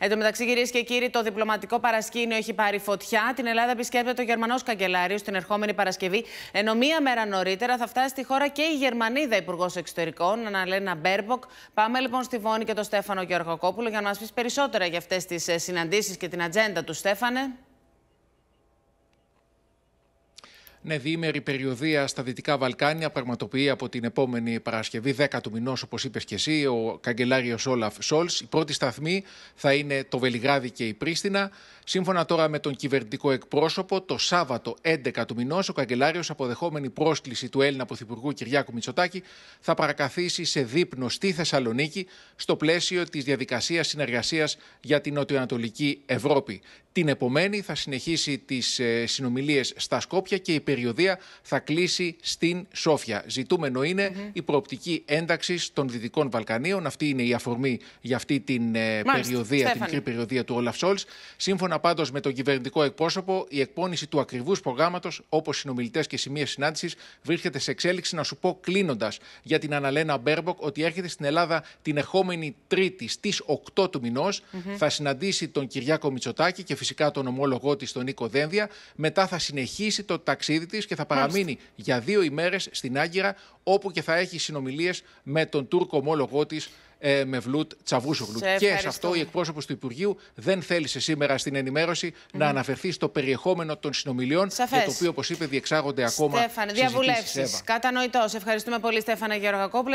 Εν τω μεταξύ, κυρίες και κύριοι, το διπλωματικό παρασκήνιο έχει πάρει φωτιά. Την Ελλάδα επισκέπτεται ο Γερμανός Καγκελάριος την ερχόμενη Παρασκευή. Ενώ μία μέρα νωρίτερα θα φτάσει στη χώρα και η Γερμανίδα Υπουργός Εξωτερικών, Αναλένα Μπέρμποκ. Πάμε λοιπόν στη Βόνη και τον Στέφανο Γεωργοκόπουλο για να μας πεις περισσότερα για αυτές τις ε, συναντήσεις και την ατζέντα του, Στέφανε. Ναι, διήμερη περιοδία στα Δυτικά Βαλκάνια πραγματοποιεί από την επόμενη Παρασκευή 10 του μηνός, όπως είπες και εσύ, ο καγκελάριος Όλαφ Σόλ. Η πρώτη σταθμή θα είναι το Βελιγράδι και η Πρίστινα. Σύμφωνα τώρα με τον κυβερνητικό εκπρόσωπο, το Σάββατο 11 του μηνός, ο καγκελάριος, αποδεχόμενη πρόσκληση του Έλληνα Πρωθυπουργού Κυριάκου Μητσοτάκη, θα παρακαθήσει σε δείπνο στη Θεσσαλονίκη στο πλαίσιο της διαδικασίας συνεργασίας για την Νοτιοανατολική Ευρώπη. Την επομένη θα συνεχίσει τις ε, συνομιλίες στα Σκόπια και η περιοδία θα κλείσει στην Σόφια. Ζητούμενο η προοπτική ένταξη των Δυτικών Βαλκανίων. Αυτή είναι η αφορμή για αυτή την ε, Μάλιστα, περιοδία, την μικρή περιοδία του Όλαφ Σόλτ. Σύμφωνα πάντως με τον κυβερνητικό εκπρόσωπο, η εκπόνηση του ακριβούς προγράμματος, όπως συνομιλητές και σημεία συνάντησης, βρίσκεται σε εξέλιξη. Να σου πω κλείνοντας για την Αναλένα Μπέρμποκ ότι έρχεται στην Ελλάδα την ερχόμενη Τρίτη στις 8 του μηνο Θα συναντήσει τον Κυριάκο Μητσοτάκη και φυσικά φυσικά τον ομόλογό της, τον Νίκο Δένδια. Μετά θα συνεχίσει το ταξίδι της και θα παραμείνει για δύο ημέρες στην Άγκυρα, όπου και θα έχει συνομιλίες με τον Τούρκο ομόλογό της, ε, με Βλούτ Τσαβούσογλου. Και σε αυτό η εκπρόσωπος του Υπουργείου δεν θέλησε σήμερα στην ενημέρωση να αναφερθεί στο περιεχόμενο των συνομιλιών, Σαφές. για το οποίο, όπως είπε, διεξάγονται ακόμα. Στέφανε, διαβουλεύσεις. Κατανοητό. Ευχαριστούμε πολύ, Στέφανε Γεωργακόπουλο.